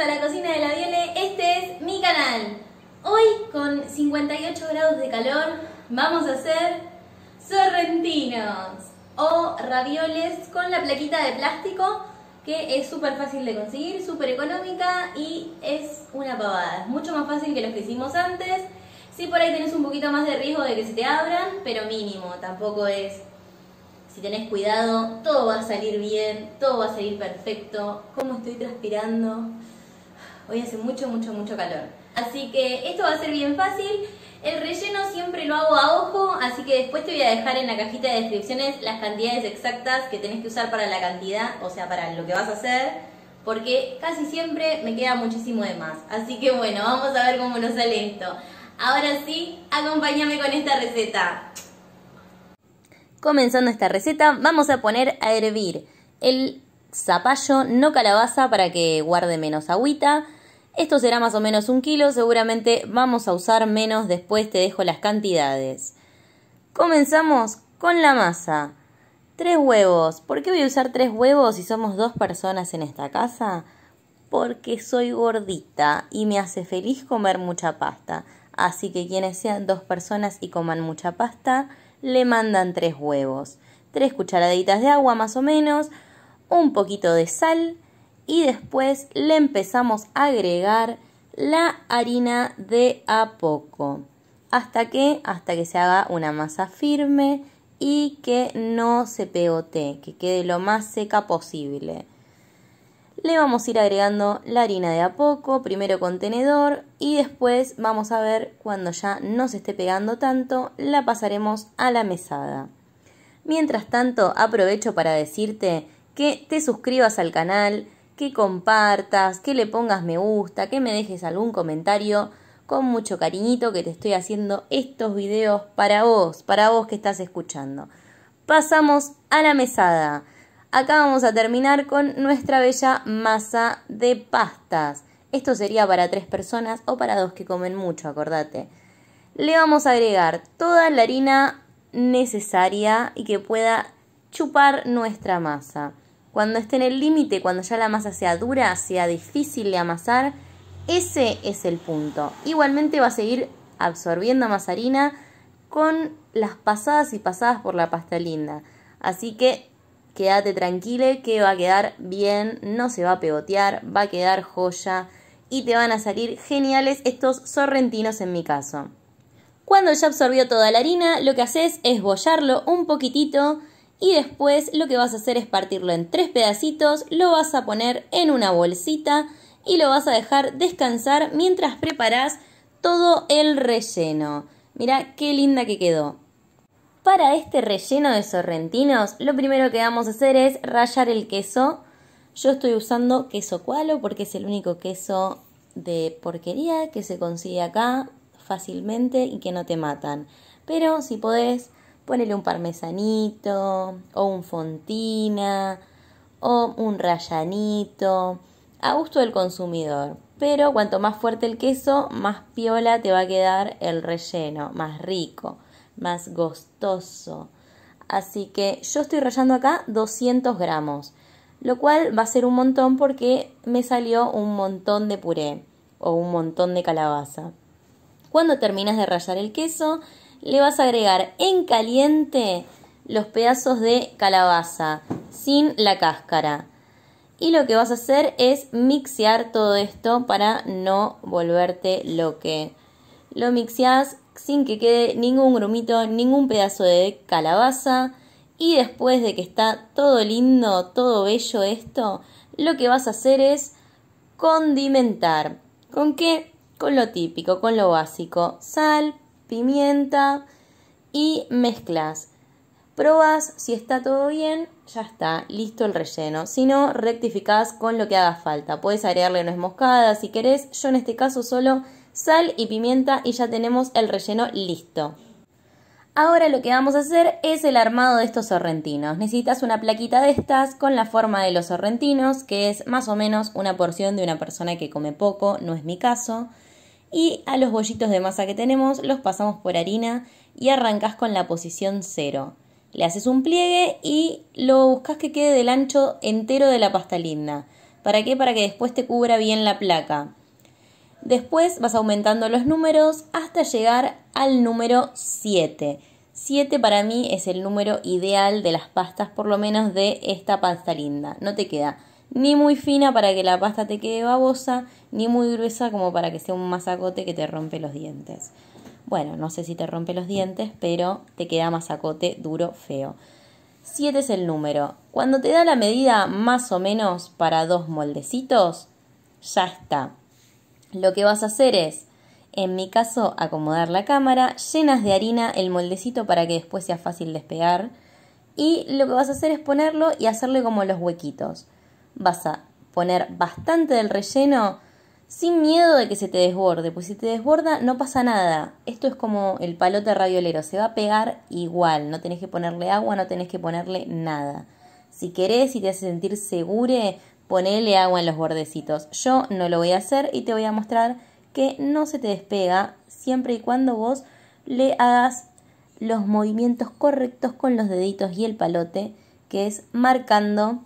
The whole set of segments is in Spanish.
a la cocina de la Viole, este es mi canal. Hoy con 58 grados de calor vamos a hacer sorrentinos o ravioles con la plaquita de plástico que es súper fácil de conseguir, Super económica y es una pavada. Es mucho más fácil que los que hicimos antes. Si por ahí tenés un poquito más de riesgo de que se te abran, pero mínimo, tampoco es si tenés cuidado, todo va a salir bien, todo va a salir perfecto. ¿Cómo estoy transpirando? Hoy hace mucho, mucho, mucho calor. Así que esto va a ser bien fácil. El relleno siempre lo hago a ojo, así que después te voy a dejar en la cajita de descripciones las cantidades exactas que tenés que usar para la cantidad, o sea, para lo que vas a hacer, porque casi siempre me queda muchísimo de más. Así que bueno, vamos a ver cómo nos sale esto. Ahora sí, acompáñame con esta receta. Comenzando esta receta, vamos a poner a hervir el zapallo, no calabaza, para que guarde menos agüita esto será más o menos un kilo, seguramente vamos a usar menos, después te dejo las cantidades. Comenzamos con la masa. Tres huevos. ¿Por qué voy a usar tres huevos si somos dos personas en esta casa? Porque soy gordita y me hace feliz comer mucha pasta. Así que quienes sean dos personas y coman mucha pasta, le mandan tres huevos. Tres cucharaditas de agua más o menos, un poquito de sal, y después le empezamos a agregar la harina de a poco hasta que hasta que se haga una masa firme y que no se pegote, que quede lo más seca posible. Le vamos a ir agregando la harina de a poco, primero con tenedor y después vamos a ver cuando ya no se esté pegando tanto, la pasaremos a la mesada. Mientras tanto, aprovecho para decirte que te suscribas al canal, que compartas, que le pongas me gusta, que me dejes algún comentario. Con mucho cariñito que te estoy haciendo estos videos para vos, para vos que estás escuchando. Pasamos a la mesada. Acá vamos a terminar con nuestra bella masa de pastas. Esto sería para tres personas o para dos que comen mucho, acordate. Le vamos a agregar toda la harina necesaria y que pueda chupar nuestra masa. Cuando esté en el límite, cuando ya la masa sea dura, sea difícil de amasar, ese es el punto. Igualmente va a seguir absorbiendo más harina con las pasadas y pasadas por la pasta linda. Así que quédate tranquilo, que va a quedar bien, no se va a pegotear, va a quedar joya y te van a salir geniales estos sorrentinos en mi caso. Cuando ya absorbió toda la harina, lo que haces es bollarlo un poquitito y después lo que vas a hacer es partirlo en tres pedacitos, lo vas a poner en una bolsita y lo vas a dejar descansar mientras preparas todo el relleno. Mirá qué linda que quedó. Para este relleno de sorrentinos, lo primero que vamos a hacer es rallar el queso. Yo estoy usando queso cualo porque es el único queso de porquería que se consigue acá fácilmente y que no te matan. Pero si podés, ponele un parmesanito o un fontina o un rayanito a gusto del consumidor. Pero cuanto más fuerte el queso, más piola te va a quedar el relleno, más rico, más gostoso. Así que yo estoy rayando acá 200 gramos, lo cual va a ser un montón porque me salió un montón de puré o un montón de calabaza. Cuando terminas de rayar el queso, le vas a agregar en caliente los pedazos de calabaza sin la cáscara. Y lo que vas a hacer es mixear todo esto para no volverte loque. Lo mixeas sin que quede ningún grumito, ningún pedazo de calabaza. Y después de que está todo lindo, todo bello esto, lo que vas a hacer es condimentar. ¿Con qué? Con lo típico, con lo básico. Sal, pimienta y mezclas. Probas, si está todo bien, ya está, listo el relleno. Si no, rectificas con lo que haga falta. Puedes agregarle nuez moscada si querés. Yo en este caso solo sal y pimienta y ya tenemos el relleno listo. Ahora lo que vamos a hacer es el armado de estos sorrentinos. Necesitas una plaquita de estas con la forma de los sorrentinos, que es más o menos una porción de una persona que come poco, no es mi caso y a los bollitos de masa que tenemos los pasamos por harina y arrancas con la posición 0. Le haces un pliegue y lo buscas que quede del ancho entero de la pasta linda. ¿Para qué? Para que después te cubra bien la placa. Después vas aumentando los números hasta llegar al número 7. 7 para mí es el número ideal de las pastas, por lo menos de esta pasta linda. No te queda ni muy fina para que la pasta te quede babosa, ni muy gruesa como para que sea un masacote que te rompe los dientes. Bueno, no sé si te rompe los dientes, pero te queda masacote duro, feo. 7 es el número. Cuando te da la medida más o menos para dos moldecitos, ya está. Lo que vas a hacer es, en mi caso, acomodar la cámara, llenas de harina el moldecito para que después sea fácil despegar. Y lo que vas a hacer es ponerlo y hacerle como los huequitos vas a poner bastante del relleno sin miedo de que se te desborde, pues si te desborda no pasa nada. Esto es como el palote raviolero, se va a pegar igual, no tenés que ponerle agua, no tenés que ponerle nada. Si querés y te hace sentir segure, ponele agua en los bordecitos. Yo no lo voy a hacer y te voy a mostrar que no se te despega siempre y cuando vos le hagas los movimientos correctos con los deditos y el palote, que es marcando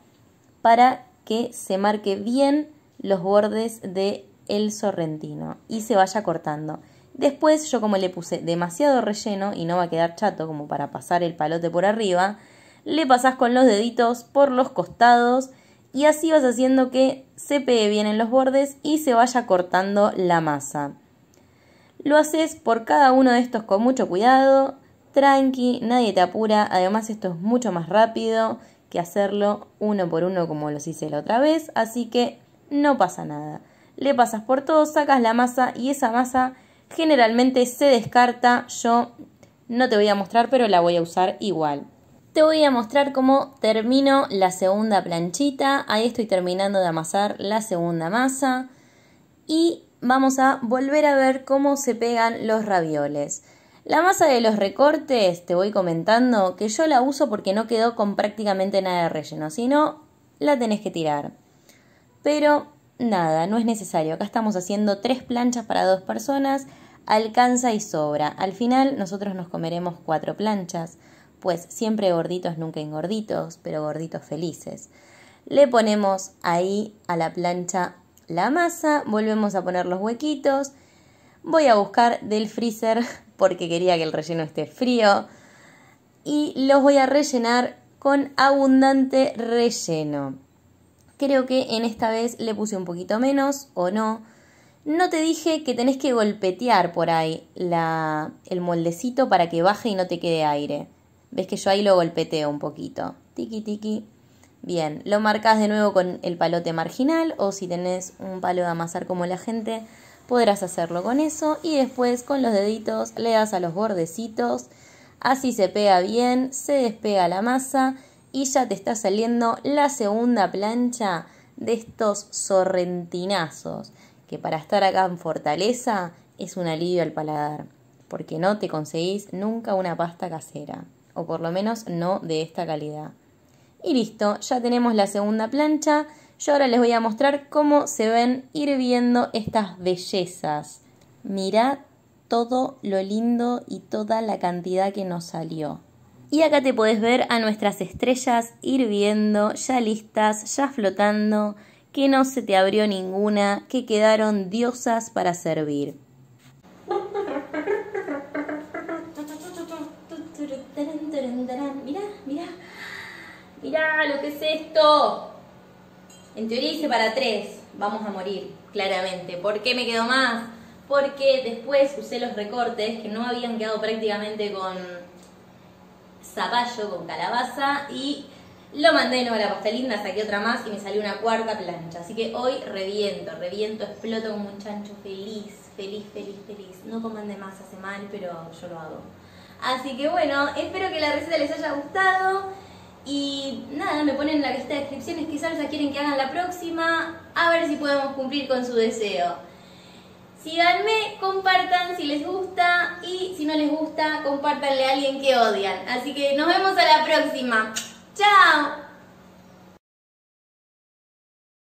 para que se marque bien los bordes de el sorrentino y se vaya cortando. Después yo como le puse demasiado relleno y no va a quedar chato como para pasar el palote por arriba, le pasas con los deditos por los costados y así vas haciendo que se pegue bien en los bordes y se vaya cortando la masa. Lo haces por cada uno de estos con mucho cuidado, tranqui, nadie te apura, además esto es mucho más rápido que hacerlo uno por uno como los hice la otra vez, así que no pasa nada. Le pasas por todo, sacas la masa y esa masa generalmente se descarta. Yo no te voy a mostrar, pero la voy a usar igual. Te voy a mostrar cómo termino la segunda planchita. Ahí estoy terminando de amasar la segunda masa. Y vamos a volver a ver cómo se pegan los ravioles. La masa de los recortes, te voy comentando, que yo la uso porque no quedó con prácticamente nada de relleno, si no, la tenés que tirar. Pero nada, no es necesario, acá estamos haciendo tres planchas para dos personas, alcanza y sobra. Al final nosotros nos comeremos cuatro planchas, pues siempre gorditos, nunca engorditos, pero gorditos felices. Le ponemos ahí a la plancha la masa, volvemos a poner los huequitos. Voy a buscar del freezer porque quería que el relleno esté frío. Y los voy a rellenar con abundante relleno. Creo que en esta vez le puse un poquito menos o no. No te dije que tenés que golpetear por ahí la, el moldecito para que baje y no te quede aire. Ves que yo ahí lo golpeteo un poquito. Tiki tiki. Bien, lo marcas de nuevo con el palote marginal o si tenés un palo de amasar como la gente, Podrás hacerlo con eso y después con los deditos le das a los bordecitos. Así se pega bien, se despega la masa y ya te está saliendo la segunda plancha de estos sorrentinazos, que para estar acá en Fortaleza es un alivio al paladar, porque no te conseguís nunca una pasta casera, o por lo menos no de esta calidad. Y listo, ya tenemos la segunda plancha yo ahora les voy a mostrar cómo se ven hirviendo estas bellezas. Mirad todo lo lindo y toda la cantidad que nos salió. Y acá te podés ver a nuestras estrellas hirviendo, ya listas, ya flotando, que no se te abrió ninguna, que quedaron diosas para servir. Mirá, mirá, mirá lo que es esto. En teoría hice para tres, vamos a morir, claramente. ¿Por qué me quedó más? Porque después usé los recortes que no habían quedado prácticamente con zapallo, con calabaza y lo mandé de nuevo a la pastelina, saqué otra más y me salió una cuarta plancha. Así que hoy reviento, reviento, exploto como un chancho feliz, feliz, feliz, feliz. No coman de más, hace mal, pero yo lo hago. Así que bueno, espero que la receta les haya gustado. Y nada, me ponen en la lista de descripciones qué salsa quieren que hagan la próxima, a ver si podemos cumplir con su deseo. Síganme, compartan si les gusta y si no les gusta, compartanle a alguien que odian. Así que nos vemos a la próxima. ¡Chao!